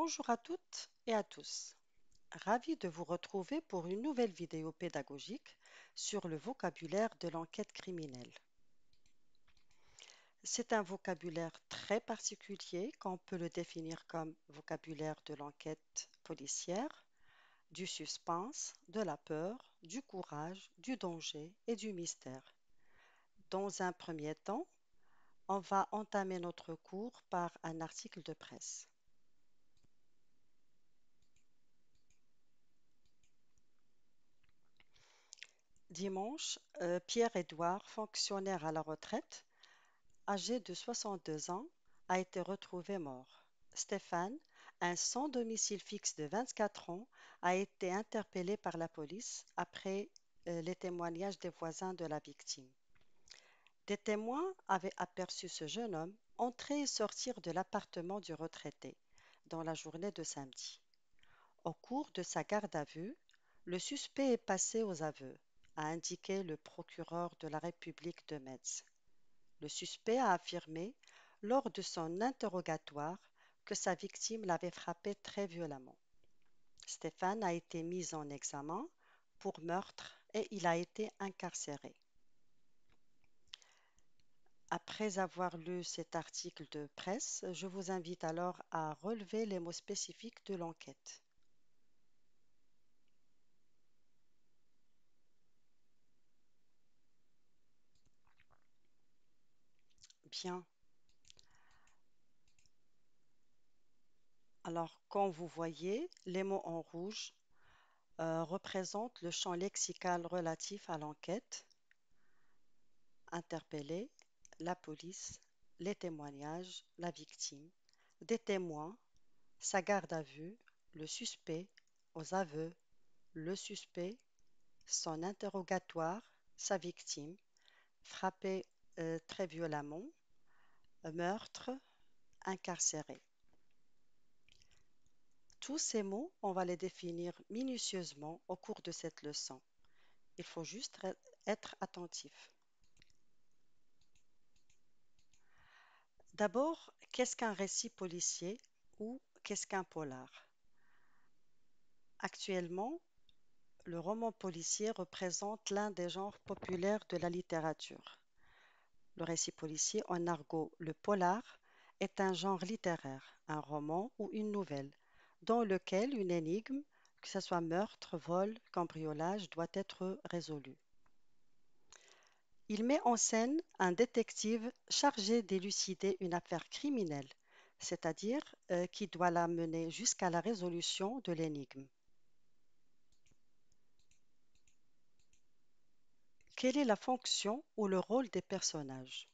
Bonjour à toutes et à tous. Ravi de vous retrouver pour une nouvelle vidéo pédagogique sur le vocabulaire de l'enquête criminelle. C'est un vocabulaire très particulier qu'on peut le définir comme vocabulaire de l'enquête policière, du suspense, de la peur, du courage, du danger et du mystère. Dans un premier temps, on va entamer notre cours par un article de presse. Dimanche, euh, Pierre-Édouard, fonctionnaire à la retraite, âgé de 62 ans, a été retrouvé mort. Stéphane, un sans domicile fixe de 24 ans, a été interpellé par la police après euh, les témoignages des voisins de la victime. Des témoins avaient aperçu ce jeune homme entrer et sortir de l'appartement du retraité dans la journée de samedi. Au cours de sa garde à vue, le suspect est passé aux aveux a indiqué le procureur de la République de Metz. Le suspect a affirmé lors de son interrogatoire que sa victime l'avait frappé très violemment. Stéphane a été mis en examen pour meurtre et il a été incarcéré. Après avoir lu cet article de presse, je vous invite alors à relever les mots spécifiques de l'enquête. Alors, comme vous voyez, les mots en rouge euh, représentent le champ lexical relatif à l'enquête, interpeller, la police, les témoignages, la victime, des témoins, sa garde à vue, le suspect, aux aveux, le suspect, son interrogatoire, sa victime, frapper euh, très violemment, meurtre, incarcéré. Tous ces mots, on va les définir minutieusement au cours de cette leçon. Il faut juste être attentif. D'abord, qu'est-ce qu'un récit policier ou qu'est-ce qu'un polar Actuellement, le roman policier représente l'un des genres populaires de la littérature. Le récit policier, en argot le polar, est un genre littéraire, un roman ou une nouvelle, dans lequel une énigme, que ce soit meurtre, vol, cambriolage, doit être résolue. Il met en scène un détective chargé d'élucider une affaire criminelle, c'est-à-dire euh, qui doit la mener jusqu'à la résolution de l'énigme. Quelle est la fonction ou le rôle des personnages?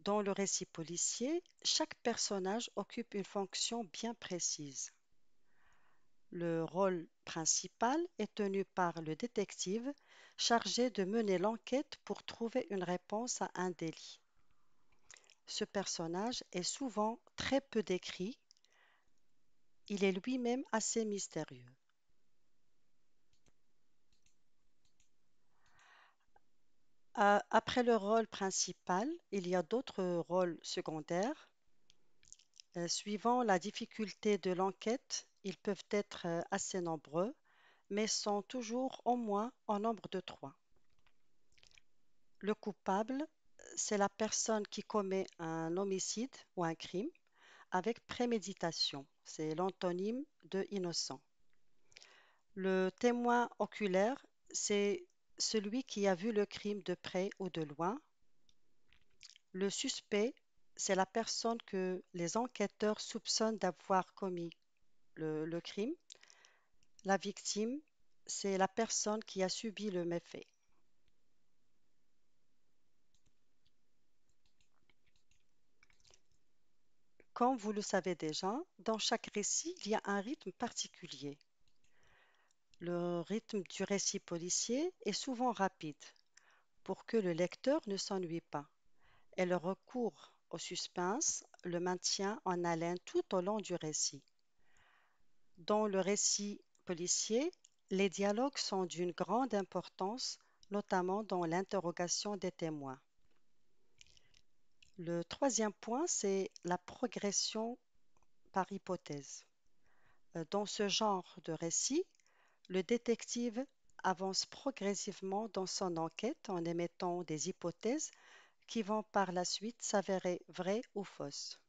Dans le récit policier, chaque personnage occupe une fonction bien précise. Le rôle principal est tenu par le détective chargé de mener l'enquête pour trouver une réponse à un délit. Ce personnage est souvent très peu décrit, il est lui-même assez mystérieux. Ah, après le rôle principal, il y a d'autres rôles secondaires. Euh, suivant la difficulté de l'enquête, ils peuvent être euh, assez nombreux, mais sont toujours au moins en nombre de trois. Le coupable, c'est la personne qui commet un homicide ou un crime avec préméditation. C'est l'antonyme de innocent. Le témoin oculaire, c'est celui qui a vu le crime de près ou de loin. Le suspect, c'est la personne que les enquêteurs soupçonnent d'avoir commis le, crime. La victime, c'est la personne qui a subi le méfait. Comme vous le savez déjà, dans chaque récit, il y a un rythme particulier. Le rythme du récit policier est souvent rapide, pour que le lecteur ne s'ennuie pas, et le recours au suspense le maintient en haleine tout au long du récit. Dans le récit policier, les dialogues sont d'une grande importance, notamment dans l'interrogation des témoins. Le troisième point, c'est la progression par hypothèse. Dans ce genre de récit, le détective avance progressivement dans son enquête en émettant des hypothèses qui vont par la suite s'avérer vraies ou fausses.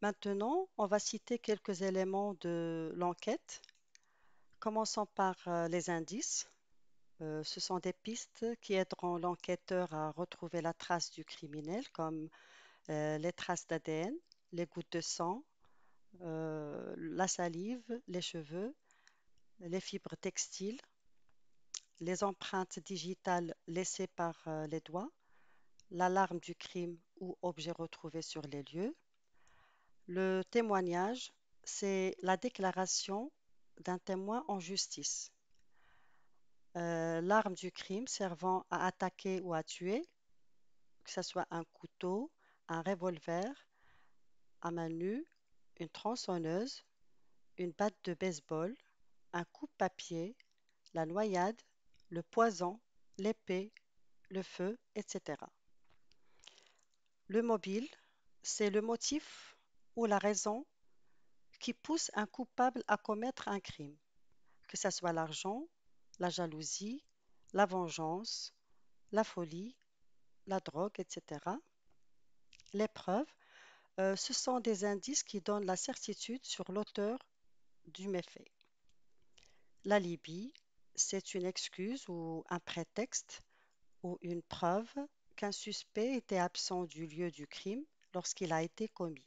Maintenant, on va citer quelques éléments de l'enquête. Commençons par euh, les indices. Euh, ce sont des pistes qui aideront l'enquêteur à retrouver la trace du criminel, comme euh, les traces d'ADN, les gouttes de sang, euh, la salive, les cheveux, les fibres textiles, les empreintes digitales laissées par euh, les doigts, l'alarme du crime ou objet retrouvé sur les lieux. Le témoignage, c'est la déclaration d'un témoin en justice. Euh, l'arme du crime servant à attaquer ou à tuer, que ce soit un couteau, un revolver, un main une tronçonneuse, une batte de baseball, un un de papier la noyade, le poison, l'épée, le feu, etc. Le mobile, c'est le motif ou la raison qui pousse un coupable à commettre un crime, que ce soit l'argent, la jalousie, la vengeance, la folie, la drogue, etc. L'épreuve, euh, ce sont des indices qui donnent la certitude sur l'auteur du méfait. L'alibi, c'est une excuse ou un prétexte ou une preuve qu'un suspect était absent du lieu du crime lorsqu'il a été commis.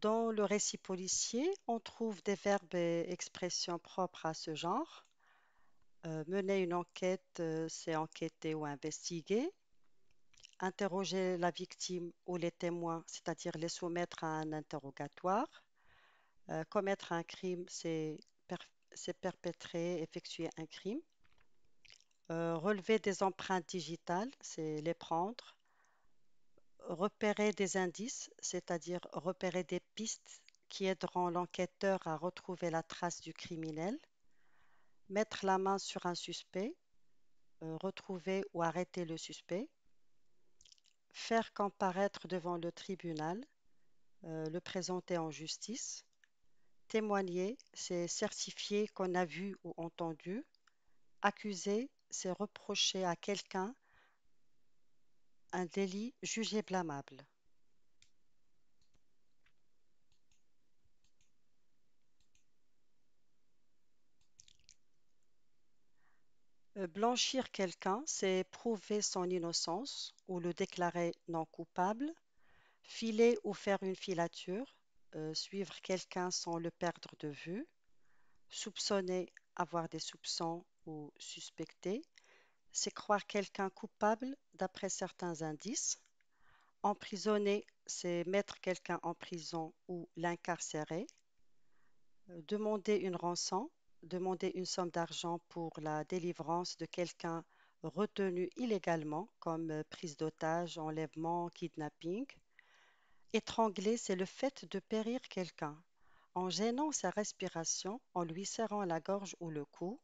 Dans le récit policier, on trouve des verbes et expressions propres à ce genre. Euh, mener une enquête, euh, c'est enquêter ou investiguer. Interroger la victime ou les témoins, c'est-à-dire les soumettre à un interrogatoire. Euh, commettre un crime, c'est perpétrer, effectuer un crime. relever des empreintes digitales, c'est les prendre. Repérer des indices, c'est-à-dire repérer des pistes qui aideront l'enquêteur à retrouver la trace du criminel. Mettre la main sur un suspect, euh, retrouver ou arrêter le suspect, faire comparaître devant le tribunal, euh, le présenter en justice, témoigner, c'est certifier qu'on a vu ou entendu, accuser, c'est reprocher à quelqu'un un délit jugé blâmable. Euh, blanchir quelqu'un, c'est prouver son innocence ou le déclarer non coupable. Filer ou faire une filature, euh, suivre quelqu'un sans le perdre de vue. Soupçonner, avoir des soupçons ou suspecter. C'est croire quelqu'un coupable d'après certains indices. Emprisonner, c'est mettre quelqu'un en prison ou l'incarcérer. Euh, demander une rançon, demander une somme d'argent pour la délivrance de quelqu'un retenu illégalement, comme euh, prise d'otage, enlèvement, kidnapping. Étrangler, c'est le fait de périr quelqu'un en gênant sa respiration, en lui serrant la gorge ou le cou.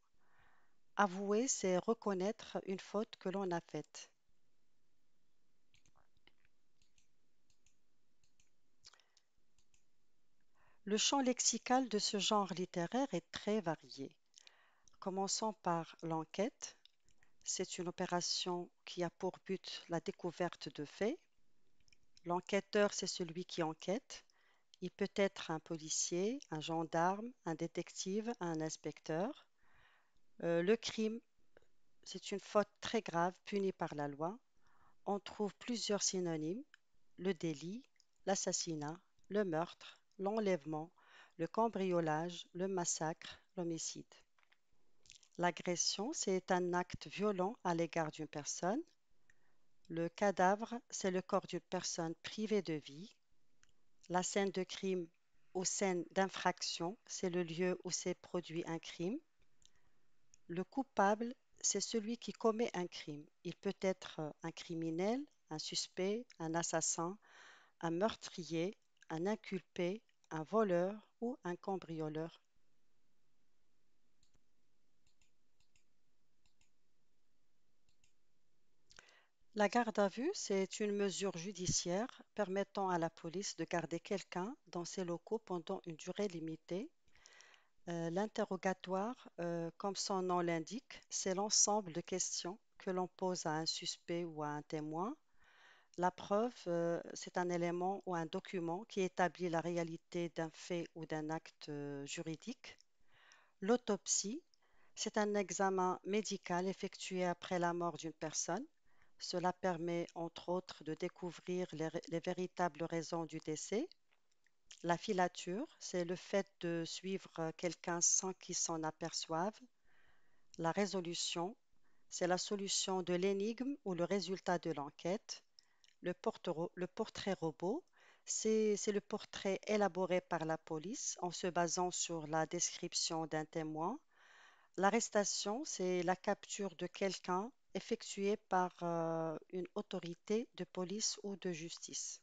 Avouer, c'est reconnaître une faute que l'on a faite. Le champ lexical de ce genre littéraire est très varié. Commençons par l'enquête. C'est une opération qui a pour but la découverte de faits. L'enquêteur, c'est celui qui enquête. Il peut être un policier, un gendarme, un détective, un inspecteur. Euh, le crime, c'est une faute très grave punie par la loi. On trouve plusieurs synonymes, le délit, l'assassinat, le meurtre, l'enlèvement, le cambriolage, le massacre, l'homicide. L'agression, c'est un acte violent à l'égard d'une personne. Le cadavre, c'est le corps d'une personne privée de vie. La scène de crime ou scène d'infraction, c'est le lieu où s'est produit un crime. Le coupable, c'est celui qui commet un crime. Il peut être un criminel, un suspect, un assassin, un meurtrier, un inculpé, un voleur ou un cambrioleur. La garde à vue, c'est une mesure judiciaire permettant à la police de garder quelqu'un dans ses locaux pendant une durée limitée. Euh, l'interrogatoire, euh, comme son nom l'indique, c'est l'ensemble de questions que l'on pose à un suspect ou à un témoin la preuve, euh, c'est un élément ou un document qui établit la réalité d'un fait ou d'un acte euh, juridique. L'autopsie, c'est un examen médical effectué après la mort d'une personne. Cela permet, entre autres, de découvrir les véritables raisons du décès. La filature, c'est le fait de suivre euh, quelqu'un sans qu'il s'en aperçoive. La résolution, c'est la solution de l'énigme ou le résultat de l'enquête. Le, portrait robot, c'est le portrait élaboré par la police en se basant sur la description d'un témoin. L'arrestation, c'est la capture de quelqu'un effectuée par euh, une autorité de police ou de justice.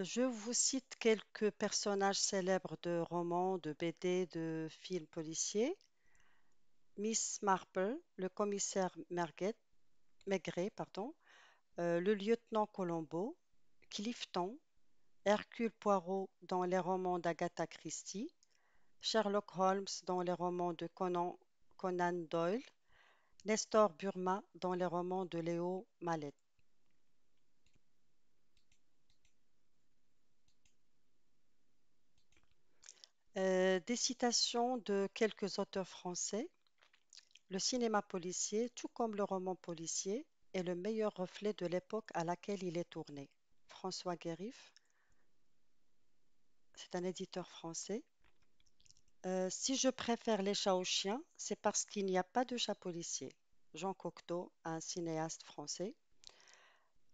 Je vous cite quelques personnages célèbres de romans, de BD, de films policiers. Miss Marple, le commissaire Maigret, pardon, euh, le lieutenant Colombo, Clifton, Hercule Poirot dans les romans d'Agatha Christie, Sherlock Holmes dans les romans de Conan, Doyle, Nestor Burma dans les romans de Léo Mallet. Euh, des citations de quelques auteurs français. Le cinéma policier, tout comme le roman policier, est le meilleur reflet de l'époque à laquelle il est tourné. François Guérif, c'est un éditeur français. Euh, si je préfère les chats aux chiens, c'est parce qu'il n'y a pas de chat policier. Jean Cocteau, un cinéaste français.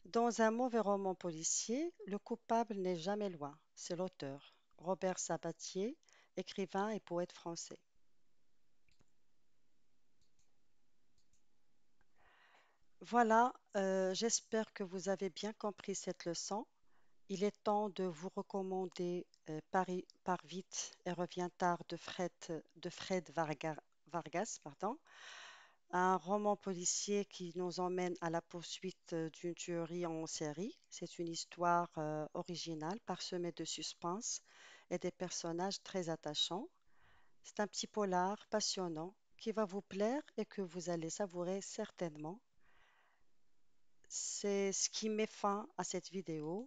Dans un mauvais roman policier, le coupable n'est jamais loin, c'est l'auteur, Robert Sabatier, écrivain et poète français. Voilà, euh, j'espère que vous avez bien compris cette leçon. Il est temps de vous recommander euh, Par vite et revient tard de Fred, de Fred Vargas, pardon, un roman policier qui nous emmène à la poursuite euh, d'une tuerie en série. C'est une histoire originale parsemée de suspense et des personnages très attachants. C'est un petit polar passionnant qui va vous plaire et que vous allez savourer certainement. C'est ce qui met fin à cette vidéo.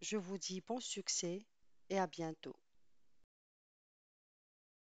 Je vous dis bon succès et à bientôt.